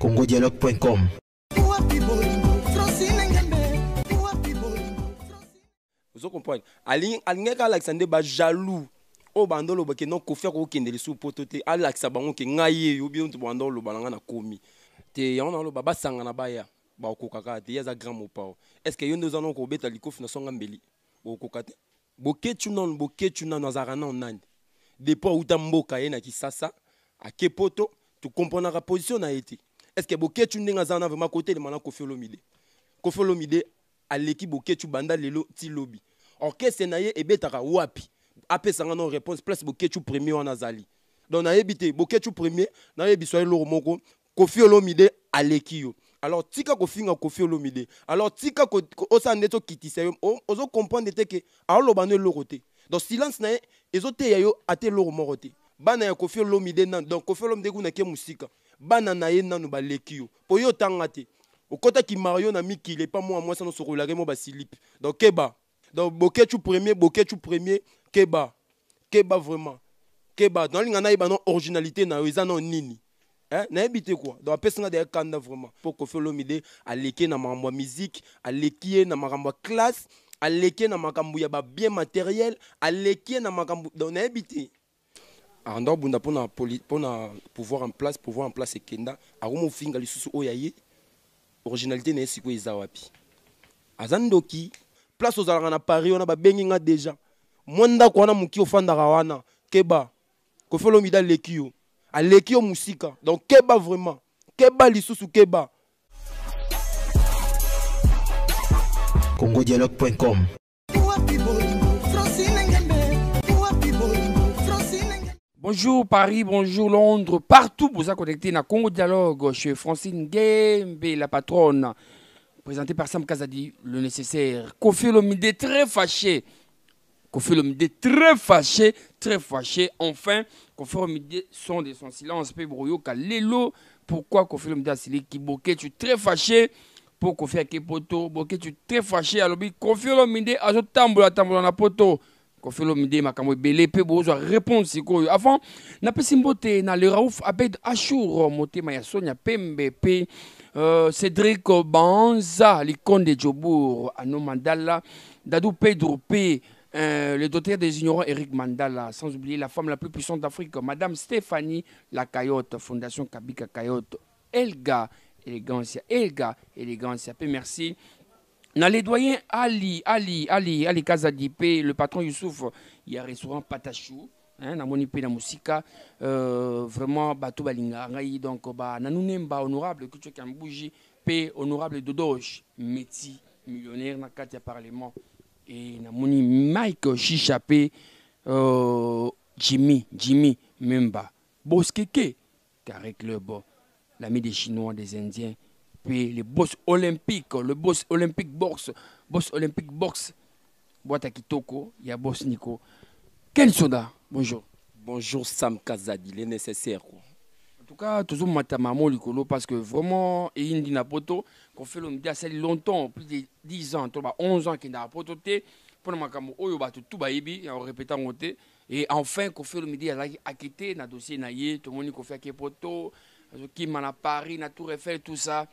congodialogue.com ozo comprendre alingaki alakisa nde bajaloux oyo bando olobake non kofia kokokende lisusu poto te alakisa bango ke ngai eyo bino to bando oloba na ngai na komi te yango na oloba basangana baya bakokoka kaka te ye aza grand mopao est ce que yo nde oza nano kobeta likofi na songa mbeli bokokoka te boketu nanu boketu nanu azalaka nano nani depo auta mboka ye na kisasa ake poto tokomponaka position na ye te estce boketu ndenge aza wana vraiment kotelema na kofi olomide kofi olomide aleki boketu banda lelo ti lobi orchestre na ye ebetaka wapi apesanga no réponse place boketu premier wana azali donc nayebi te boketu premier nayebiswa ye loko moko kofi olomide aleki yo alors tika kofinga kofi olomide alors tika osala nde ti okitisa yo ozocomprendre te ke aoloba no eloko te donc silence na ye ezoteya yo ata eloko moko te bana ya kofi olomide nanu donc kofi olomide kuna ke mosika bana na ye nanu baleki yo mpo yo otanga te okɔtaki mario na mikili epa mwa mwasi ano sokololaki mo basilipe donc keba donc boketu premier boketu premier keba keba vraiment keba donc alinga nayeba no originalité na yo eza no nini Eh, nayebi te kua donc apesinga deya kanda vraiment mpo kofi olomide aleki ye na makambo ya musique aleki ye na makambo ya classe aleki ye na makambo ya babien matériel aleki ye na makambo donc nayebi te aanda obunda mpona mpona pouvoir en place pouvoir en place ekenda akoma ofinga lisusu oyo aye originalité na ye sikoyo eza wapi aza ndoki place ozalaka na paris wana babengi nga déjà mwa ndako wana moki ofandaka wana keba kofi olombi da aleki yo aleki yo mosika donc keba vraiment keba lisusu keba congodialogue.com Bonjour Paris, bonjour Londres, partout vous êtes connecté dans Congo Dialogue chez Francine Gembe, la patronne, présentée par Sam Kazadi, le nécessaire. Kofi Lomide très fâché. Kofi Lomide très fâché, très fâché. Enfin, Kofi Lomide son de son silence, peu broyo, kalelo. Pourquoi Kofi Lomide a qui boqué, tu très fâché. Pour Kofi Akepoto, boqué, tu très fâché. Alors, Kofi Lomide a tamboula, tamboula la poto kofelo midema makambo avant mandala pedro le des ignorants Eric Mandala, sans oublier la femme la plus puissante d'Afrique, Madame Stéphanie Lacayotte, Fondation Kabika Elga Elegancia, Elga Elegancia. Merci Na les doyens Ali, Ali, Ali, Ali Kazadi, le patron Youssouf, il y a un restaurant Patachou, hein, na moni pe Moussika, euh, vraiment bato balinga donc bah, honorable Kucho P pe honorable Dodoche, Meti, millionnaire na parlement et na moni Mike Chichape, euh, Jimmy, Jimmy Memba, Boskeke, Carré Club, l'ami des Chinois, des Indiens, puis le boss olympique le boss olympique box boss olympique box bwata kitoko ya boss niko ken soda bonjour bonjour sam kazadi le nécessaire quoi en tout cas tozomata mamo likolo parce que vraiment eyindi na poto kofelo midi asali longtemps plus de 10 ans to ba 11 ans akenda na poto te mpona makambo oyo oh, bato tu bayebi ya korepetango te et enfin kofelo midi azalaki akite na dossier na ye tomoni kofi ake poto azokima na paris na tour eiffel tout ça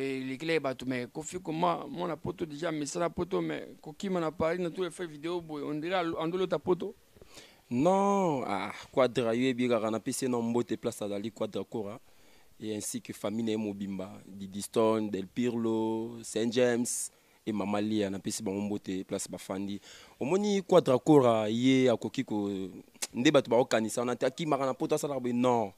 likila ye bato me kofi koma mwana poto déjà amesala poto me kokima na paris na tout lefa video boye ondire andolota poto non ah, quadre ayebi kaka napesi ye na mbote place azali quadre kora et ainsi que famille na ye mobimba didiston del pirlo saint james e mama lia napesi bango mbote place bafandi omoni quadre kora ye akoki ko nde bato bakokanisa wana te akimaka na poto asalaka boye non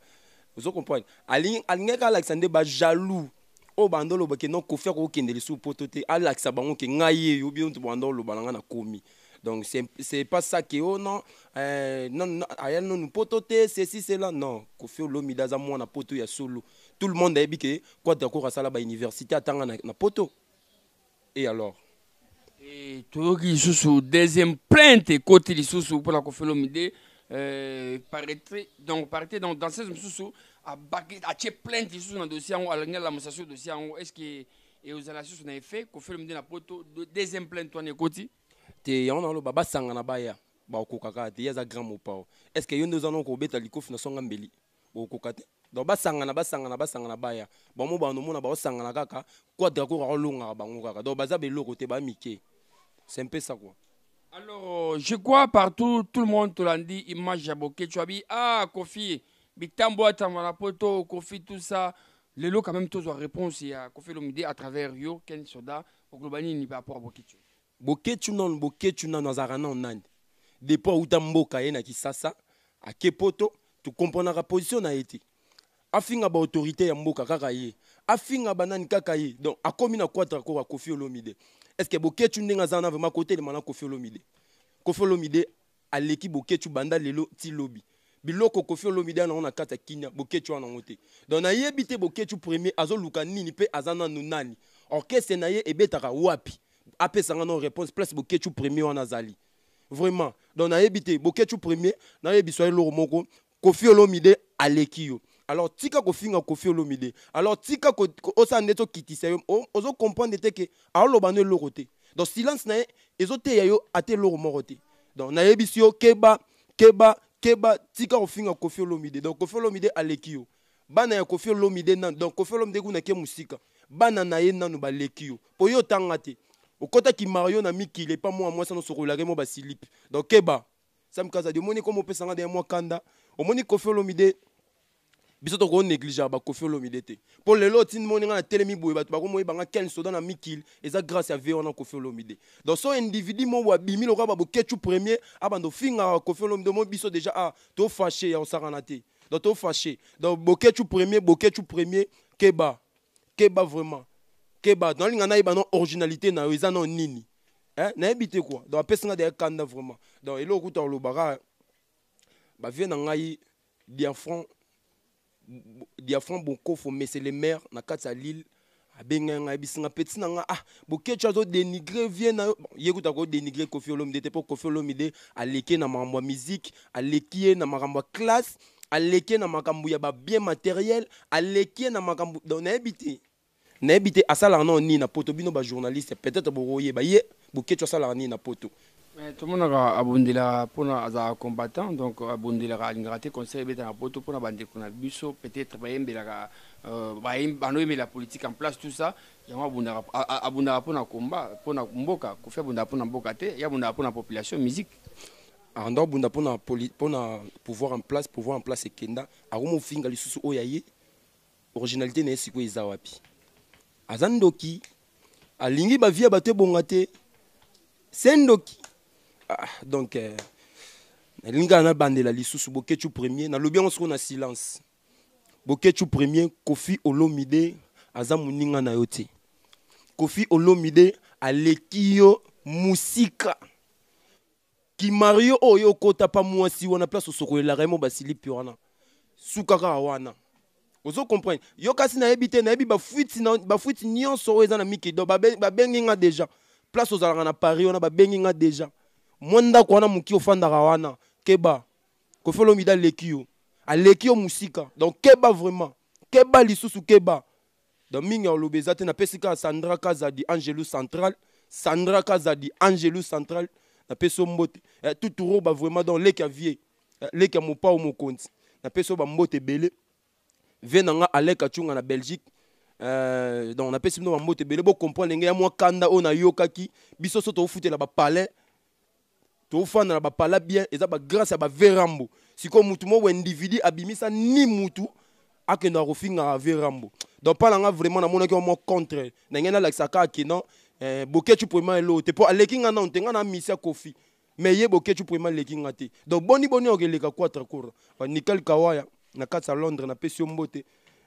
ozo comprendre alingaki alakisa nde bajaloux oyo bando oloba ke non kofi akokokende lisusu po to te alakisa bango ke ngai eyo bino to bando oloba na ngai na komi donc c'est pas ça ke o eh, non aya nonu po to te ceci cela non kofi olomi da aza mwana poto ya solo tout le monde ayebi ke kuate akoki asala bauniversité atanga na, na poto e alors toyoki lisusu deuxième plainte ekoti lisusu mpona kofi olomi de euh, parité donc parité donc dans sese mosusu abaki atie plainte lisusu na dossier yango alingi alamusa sur dossier yango est ce que ekozala lisusu na effet kofele mindeni na po to deuxième plainte wana ekoti te yango naloba basangana baya bakoka kaka te ye aza grand mopao est ce que yo nde oza nano kobeta likofi na songa mbeli bokoka te donc basangana basangana basangana baya bamo bano omona baosangana kaka quadracour akolongaka bango kaka donc baza beloko te bamike c'est un peu ça quoi alors je crois partout tout le monde tolandi image ya bokecho abi ah kofi bitambo atamana mpo to kofi tusa lelo quand même tozwa réponse ya kofi lomide à travers yo ken soda okoloba nini par rapport à boketu boketu nanu boketu nanu azalaka nanu nani depuis auta mboka ye na kisasa ake poto tokomprenaka position na ye te afinga baautorité ya mboka kaka ye afinga banani kaka ye donc akómi na kuatra koko ya kofi olomide est ce que boketu ndenge aza na vraiment kotelema na kofi olomide kofi olomide aleki boketu banda lelo ti lobi biloko kofi olombi de yango na kati ya kini boketu wana yango te donc nayebi te boketu premier azoluka nini mpe aza nanu nani orchestre na ye ebetaka wapi apesanga no réponse place boketu premier wana azali vraiment donc nayebi te boketu premier nayebiswa eloko moko kofi olombi de aleki yo alors tika kofinga kofi olomide alors tika osala nde tokitisa yo ozokomprendre te ke aoloba no eloko te donc silence na ye ezoteya yo ata eloko moko te donc nayebisi yo keba keba keba tika kofinga kofi olomide donc kofi olomide aleki yo bana ya kofi olomide nanu donc kofi olomide kuna ke mosika bana na ye nanu baleki yo mpo yo otanga te okɔtaki mario na mikili epa mwa mwasi nosokolaki mo basilipe donc keba samkaza di omoni komopesanga de ya mwa kanda omoni kofi olomide biso tokonégligea bakofi olomide te mpo lelo otindi moni ngai natelemi boye bato bakomoyebanga ken soda na mikili eza grâce ya ve wana kofi olomide donc so individu mo boye abimi lokola babokecu premier abanda ah, ofingaka kofi olomide mo biso déjà ah tofashe ya osakana te donc tofashe donc bokecu premier bokecu premier keba keba vraiment keba donc alinga nayeba no originalité na yo eza no nini eh? nayebi te kua donc apesi ngai deya kanda vraiment donc eloko kuta olobaka ah, bavie na ngai diafront diafran bonkofo mese le maire na kati ya lille abengai ngai ayebisi nga mpe ntina nga ah boketu azodenigre vie na yo ye kuta kodenigre kofi olomide te mpo kofi olomide aleki ye na makambo ya musike aleki ye na makambo ya classe aleki ye na makambo ya babien matériel aleki ye na makambo donc nayebi te nayebi te asalaka nao nini na poto bino bajournaliste peut-être bokoyeba ye boketu asalaka nini na poto tomonaka abundelaka mpona azalaka combattant donc euh, abundelaka alingaka te conseil ebetaka poto mpona bandeko na biso peut-être bayembelaka bando oyembela politique en place tout ça yango abundaka mpona komba mpona mboka kofi abundaka mpona mboka te ye abundaka mpona population musique ando abunda mpona mpona pouvoir en place pouvoir en place ekenda akomofinga lisusu oyo aye originalité na ye sikoyo eza wapi aza ndoki alingi bavie bato ebonga te se ndoki Ah, donc euh, nalingi kaka nabandela lisusu boketu premier nalobi yango sikoyo na silence boketu premier kofi olomide aza moninga na yo te kofi olomide aleki yo mosika kimario oyo okota pa mwasi wana place osokolelaka ye mo basilipi wana suka kaka wana ozokomprendre yo kasi nayebi te nayebi bafwiti nyonso oyo eza na mikido babengi nga deja place ozalaka na paris wana babengi nga deja ba mwa ndako wana moki ofandaka wana keba kofelo mida aleki yo aleki yo mosika donc keba vraiment keba lisusu keba donc mingi alobi eza te napesi kaka sandra kazadi angelus central sandra kazadi angelus central napesi yo mbote eh, tuturo ba vraiment donc leki ya vie eh, leki ya mopao mokonzi napesi yo bambote ebele vie na nga alek achunga na belgique euh, donc napesi bino bambote ebele bocomprendre ndenge ya mwa kanda oyo nayokaki biso so tofutela bapalais tofanda na bapala bien eza bagrâce ya baverambo sikoyo mutu moko individu abimisa ni mutu akendaka kofingaka verambo donc mpa nanga vraiment namonaki mwa contre na ngai nalakisaka ake non eh, boketu première elo te mpo aleki nga nano te nga na misi ya kofi me ye boketu première aleki nga te donc boni boni okeleka quatre cour nikel kawaya na kati ya londres napesi yo mbote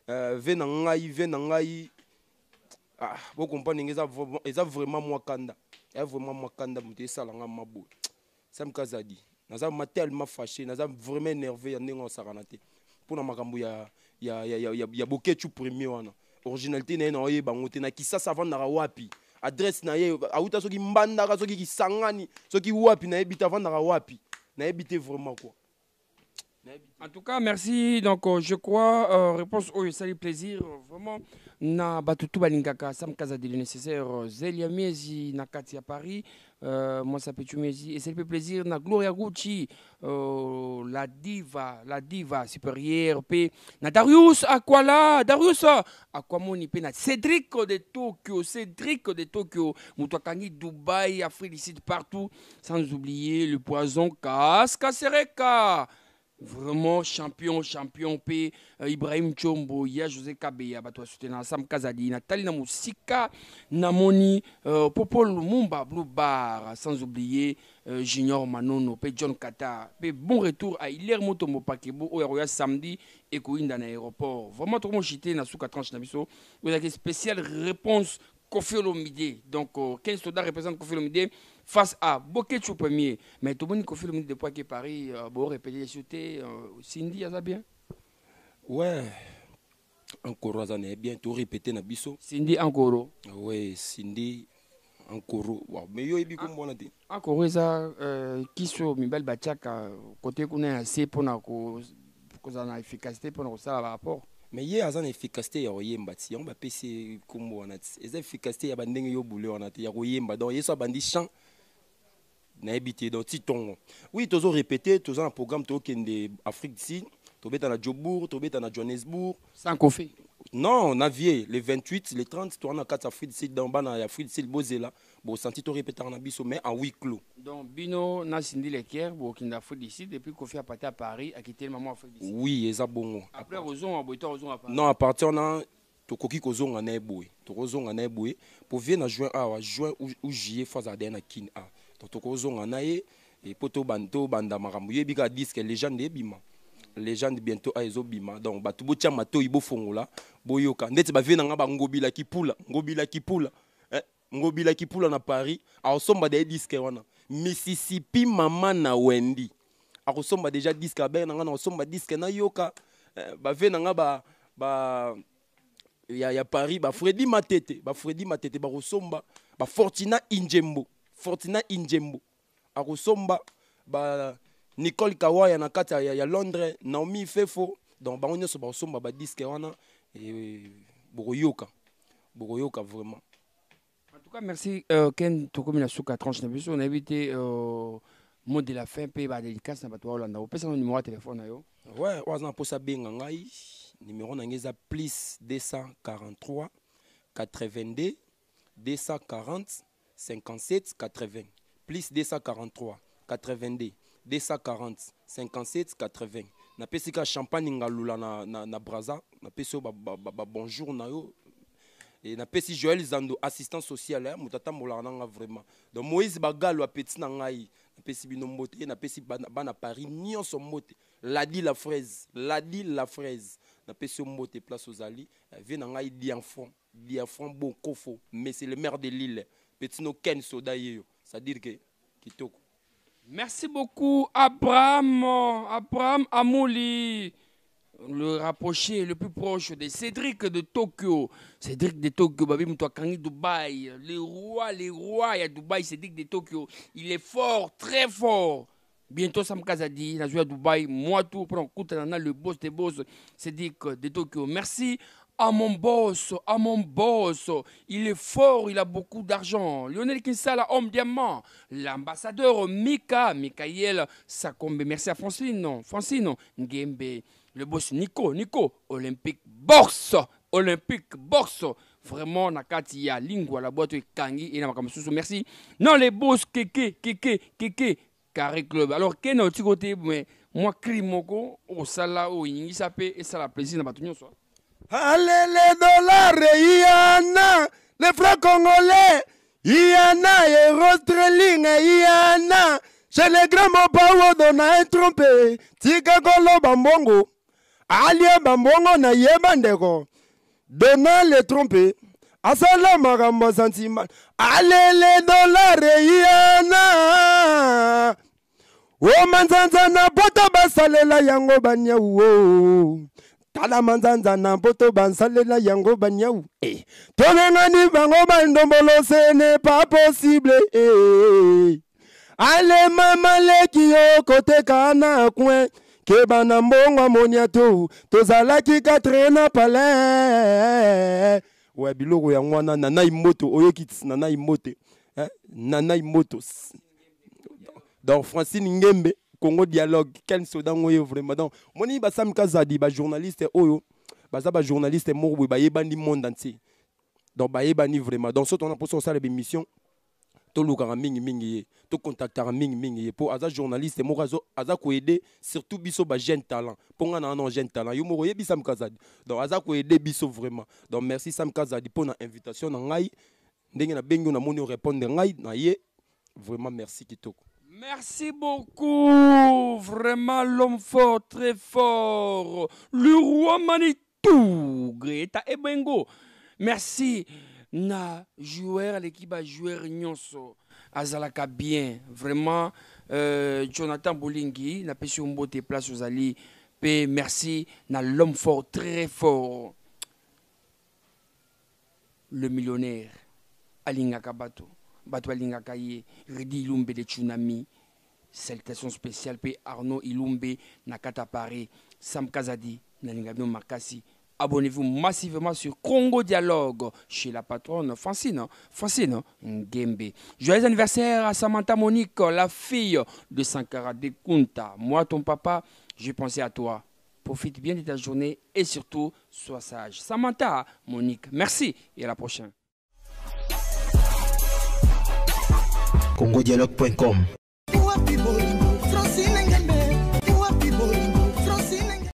uh, eh, ve na ngai ve na ngai ah, bokompa ndenge eza, eza vraiment mwa kanda eza vraiment mwa kanda moto esalanga maboye Sam Kazadi. tellement fâché, suis vraiment énervé Je Originalité adresse soki soki soki wapi wapi vraiment quoi En tout cas, merci. Donc, je crois, réponse au plaisir. vraiment, na batutu balingaka, sam kaza de nécessaire, Zelia Miezi, nakati à Paris. Euh, moi Uh, Mwansapetumezi et ça fait plaisir na Gloria Gucci euh, la diva la diva supérieure pe na Darius Aquala Darius Aquamoni pe na Cédric de Tokyo Cédric de Tokyo Mutakangi Dubaï Afrique du partout sans oublier le poison casse Sereka vraiment champion champion P. Euh, ibrahim chombo ya josé kabeya bato soutenu sam Kazadi, Nathalie na namoni euh, Popol Mumba, blue bar sans oublier euh, junior manono P. john Kata. P. bon retour à hilaire motombo pakebo Oeroya samedi Ekoïnda, dans l'aéroport. vraiment monde chité na suka tranche Vous avez une spéciale réponse kofi donc 15 soldats représentent kofi face à Boketchou premier. Mais tout le monde confirme le depuis que Paris, euh, bon, répéter euh, les sautés, Cindy, ça bien Ouais. Encore, ça est bien, tout répété na biso. Cindy, encore. Ouais, Cindy, encore. Wow. Mais yo, il y a ah, un Encore, ça, qui euh, sont Mibel Bachaka, côté qu'on est assez pour na efficacité pour nous, ça, rapport. me ye aza na efficacité ya koyemba ti yango bapesi nkombo wana ti eza efficacité ya bandenge yo bule wana te ya koyemba donc ye so abandi champ nayebi te oui toujours répété toujours un programme na programme de afrique d'ici tobeta na jobourg tobeta na Johannesburg sans kofi non na vie le 28 le 30 towana quatre afrique du sud donc bana Afrique ici du sud senti bosanti torépétaka en biso mais en huis clos donc bino nasindi lekiere bokende afrique du sud depuis kofi apati à paris a akiteli maman afrique du sud oui eza bongo après raison, boye to à paris non à partir na tokoki kozonga na ye boye tokozonga na ye boye po vie na juin à juin ah, ou juillet fois à deye na ah. tokozonga na ye mpo tobanda makambo yebi kaka diske legende ebima legende bientôt a ah, ezobima donc bato botya matoi bofongola boyoka ndeti bavie na nga bangobilaki pula ngobilaki pula eh, ngobilaki pula na paris akosomba de ye diske wana mississippi mama na wendi akosomba deja diske abere na nga na kosomba diske nayoka eh, bavie na nga ba, ba ya, ya paris bafredi matete bafredi matete bakosomba bafortina injembo fortina injembo akosomba ba nicole kawaya na kati ya, ya londres naomi fefo donc bango nyonso bakosomba badiske wana e, bokoyoka bokoyoka vraiment en tout cas merci euh, ken tokomi na suka tranche na biso nayebi te euh, mot de la fin mpe badédicace na bato baolanda opesa na numéro ya telefone na yo ouais oyo aza na mposa abenga ngai numéro na ngai eza plus 243 82 240 57 80 plus 243 82 240 57 80 na pesika champagne ngalula na, na, na braza na oyo babonjour ba, ba, na yo na pesi joel zando assistant social ya hein, moto nanga vraiment donc moïse bagalo petit na ngai pesi bino mbote ye napesi bana paris nyonso mbote ladi la fraise ladi la fraise na pesi mbote place ali vient na ngai diafran bon Kofo, mais c'est le maire de lille cest dire que Merci beaucoup, Abraham. Abraham Amouli, le rapproché le plus proche de Cédric de Tokyo. Cédric de Tokyo, Babim roi, Dubaï. Le roi, les rois à Dubaï, Cédric de Tokyo. Il est fort, très fort. Bientôt, Sam Kazadi, la joie à Dubaï. Moi, tout, a le boss des boss, Cédric de Tokyo. Merci à mon boss, à mon boss. Il est fort, il a beaucoup d'argent. Lionel Kinsala, homme diamant. L'ambassadeur Mika, Michael Sakombe. Merci à Francine, Francine Ngembe. Le boss Nico, Nico, Olympique Boxe. Olympique Boxe. Vraiment, Nakati, lingua, la boîte, Kangi, et Nakamasusu. Merci. Non, les boss, Keke, Keke, Keke, Carré Club. Alors, que tu côté, mais moi, Krimoko, au Sala, au Yingisa, et ça la plaisir, n'a pas Allez les dollars, Yana, les francs congolais, Yana, et Rostrelling, Yana, chez les grands mopawo on a trompé, Tika Kolo Bambongo, Alia Bambongo na Yebandego, Donna les trompé, Asala Magambo Santiman, allez les dollars, Yana, o manzanza na bota basalela yango banyau tala manzanza na mpoto bansalela yango banyau e eh, tolengani bango bandombolose ne pas possible e alema maleki yo koteka na kwen keba na mbongo amonia to tozalaki katre na palais oya biloko yango wana nanai moto oyoki ti nanai mote eh, nanai moto donc francine ngembe Congo dialogue Ken Sodan oyo vraiment donc moni ba Sam Kazadi ba journaliste oyo baza ba journaliste morbo ba le monde entier donc ba yebani vraiment donc soto na ça, sala émission to lukaka mingi mingi ye to contactaka mingi mingi pour asa aza journaliste moko azo aza aider, surtout biso ba jeune talent mpo nga na jeune talent yo moko oyebi Sam Kazadi donc aza aider biso vraiment donc merci Sam Kazadi pour na invitation na ngai ndenge nabengi yo moni répondre ngai na ye vraiment merci kitoko Merci beaucoup, vraiment l'homme fort, très fort, le roi Manitou, Greta Ebengo. Merci, na joueur, l'équipe à joueur Nyonso, Azalaka bien, vraiment, euh, Jonathan Bolingi, na pesi te place aux Ali. merci, na l'homme fort, très fort, le millionnaire, Alinga Kabato bato Ridi ilumbe de tsunami salutation spéciale pour arnaud ilumbe na kata paris sam kazadi nalinga makasi abonnez-vous massivement sur Congo Dialogue chez la patronne Francine, Francine Ngembe. Joyeux anniversaire à Samantha Monique, la fille de Sankara de Kunta. Moi, ton papa, j'ai pensé à toi. Profite bien de ta journée et surtout, sois sage. Samantha Monique, merci et à la prochaine. kungojalock.com